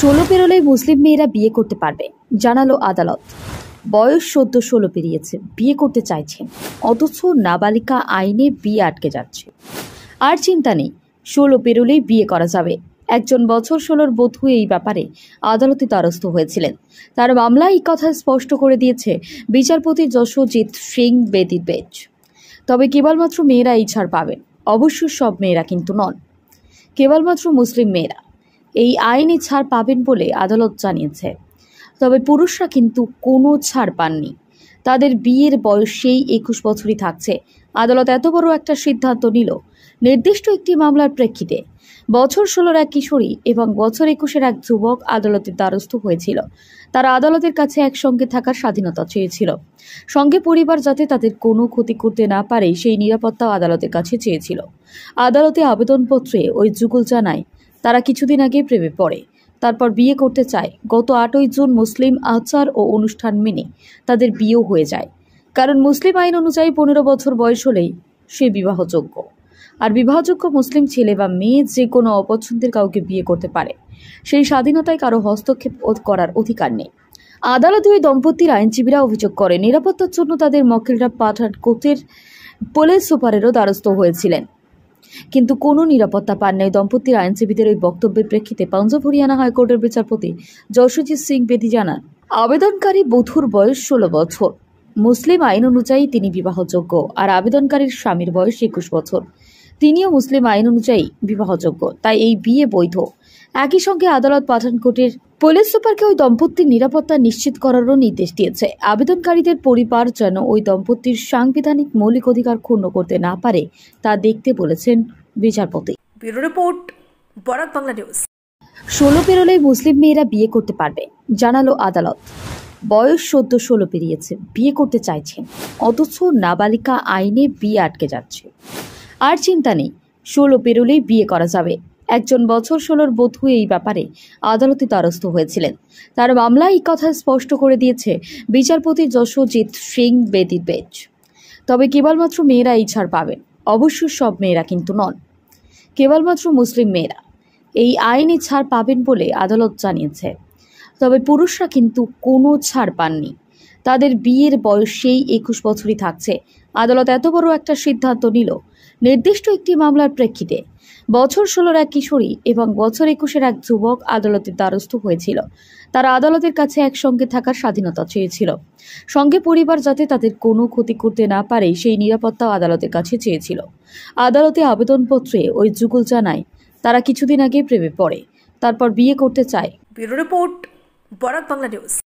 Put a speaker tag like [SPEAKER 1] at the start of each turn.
[SPEAKER 1] ষোলো পেরোলেই মুসলিম মেয়েরা বিয়ে করতে পারবে জানালো আদালত বয়স সদ্য ষোলো পেরিয়েছে বিয়ে করতে চাইছেন অথচ নাবালিকা আইনে বিয়ে আটকে যাচ্ছে আর চিন্তা নেই ষোলো পেরোলেই বিয়ে করা যাবে একজন বছর ষোলোর বধূ এই ব্যাপারে আদালতে দ্বারস্থ হয়েছিলেন তার মামলা এই কথা স্পষ্ট করে দিয়েছে বিচারপতি যশোজিৎ সিং বেদির বেজ তবে কেবলমাত্র মেয়েরা এই ছাড় পাবেন অবশ্য সব মেয়েরা কিন্তু নন কেবলমাত্র মুসলিম মেয়েরা এই আইনি ছাড় পাবেন বলে আদালত জানিয়েছে তবে পুরুষরা কিন্তু কোনো ছাড় পাননি তাদের বিয়ের বয়স সেই একুশ বছরই থাকছে আদালত এত বড় একটা সিদ্ধান্ত নিল নির্দিষ্ট একটি মামলার প্রেক্ষিতে বছর ষোলোর এক কিশোরী এবং বছর একুশের এক যুবক আদালতের দ্বারস্থ হয়েছিল তারা আদালতের কাছে একসঙ্গে থাকার স্বাধীনতা চেয়েছিল সঙ্গে পরিবার যাতে তাদের কোনো ক্ষতি করতে না পারে সেই নিরাপত্তাও আদালতের কাছে চেয়েছিল আদালতে আবেদনপত্রে ওই যুগল জানায় তারা কিছুদিন আগে প্রেমে পড়ে তারপর বিয়ে করতে চায় গত আটই জুন মুসলিম আচার ও অনুষ্ঠান মেনে তাদের বিয়েও হয়ে যায় কারণ মুসলিম আইন অনুযায়ী পনেরো বছর বয়স হলেই সে বিবাহযোগ্য আর বিবাহযোগ্য মুসলিম ছেলে বা মেয়ে যে কোনো অপছন্দের কাউকে বিয়ে করতে পারে সেই স্বাধীনতায় কারো হস্তক্ষেপ করার অধিকার নেই আদালতে ওই দম্পতির আইনজীবীরা অভিযোগ করে নিরাপত্তার জন্য তাদের মক্কেলরা পাঠান কোথের পুলিশ সুপারেরও দ্বারস্থ হয়েছিলেন কিন্তু কোনো নিরাপত্তা পান নাই দম্পতির আইনজীবীদের ওই বক্তব্যের প্রেক্ষিতে পাঞ্জাব হরিয়ানা হাইকোর্টের বিচারপতি জয়সজিৎ সিং বেদি জানান আবেদনকারী বধুর বয়স ষোলো বছর মুসলিম আইন অনুযায়ী তিনি বিবাহযোগ্য আর আবেদনকারীর স্বামীর বয়স একুশ বছর তিনিও মুসলিম আইন অনুযায়ী বিবাহযোগ্য তাই এই বিয়ে বৈধ একই সঙ্গে আদালত পাঠানকোটের পুলিশ সুপারকে ওই দম্পতির নিরাপত্তা নিশ্চিত করারও নির্দেশ দিয়েছে আবেদনকারীদের পরিবার যেন ওই দম্পতির সাংবিধানিক মৌলিক অধিকার ক্ষুণ্ণ করতে না পারে তা দেখতে বলেছেন বিচারপতি ষোলো পেরোলে মুসলিম মেয়েরা বিয়ে করতে পারবে জানালো আদালত বয়স সদ্য ষোলো পেরিয়েছে বিয়ে করতে চাইছেন অথচ নাবালিকা আইনে বিয়ে আটকে যাচ্ছে আর চিন্তা নেই ষোলো পেরোলেই বিয়ে করা যাবে একজন বছর ষোলোর বধূ এই ব্যাপারে আদালতে দ্বারস্থ হয়েছিলেন তার মামলা এই কথা স্পষ্ট করে দিয়েছে বিচারপতি যশোজিৎ সিং বেদির বেজ তবে কেবলমাত্র মেয়েরা এই ছাড় পাবেন অবশ্য সব মেয়েরা কিন্তু নন কেবলমাত্র মুসলিম মেয়েরা এই আইনে ছাড় পাবেন বলে আদালত জানিয়েছে তবে পুরুষরা কিন্তু কোনো ছাড় পাননি তাদের বিয়ের বয়সেই একুশ বছরই থাকছে আদালত এত বড় একটা সিদ্ধান্ত নিল নির্দিষ্ট একটি মামলার প্রেক্ষিতে বছর ষোলোর এক কিশোরী এবং বছর একুশের এক যুবক আদালতের দ্বারস্থ হয়েছিল তারা আদালতের কাছে একসঙ্গে থাকার স্বাধীনতা চেয়েছিল সঙ্গে পরিবার যাতে তাদের কোনো ক্ষতি করতে না পারে সেই নিরাপত্তাও আদালতের কাছে চেয়েছিল আদালতে আবেদনপত্রে ওই যুগল জানায় তারা কিছুদিন আগে প্রেমে পড়ে তারপর বিয়ে করতে চায় bureau report Barak Bangla news